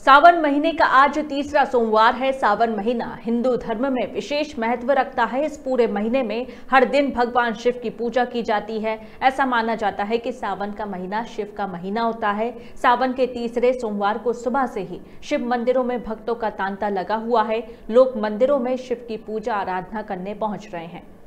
सावन महीने का आज तीसरा सोमवार है सावन महीना हिंदू धर्म में विशेष महत्व रखता है इस पूरे महीने में हर दिन भगवान शिव की पूजा की जाती है ऐसा माना जाता है कि सावन का महीना शिव का महीना होता है सावन के तीसरे सोमवार को सुबह से ही शिव मंदिरों में भक्तों का तांता लगा हुआ है लोग मंदिरों में शिव की पूजा आराधना करने पहुंच रहे हैं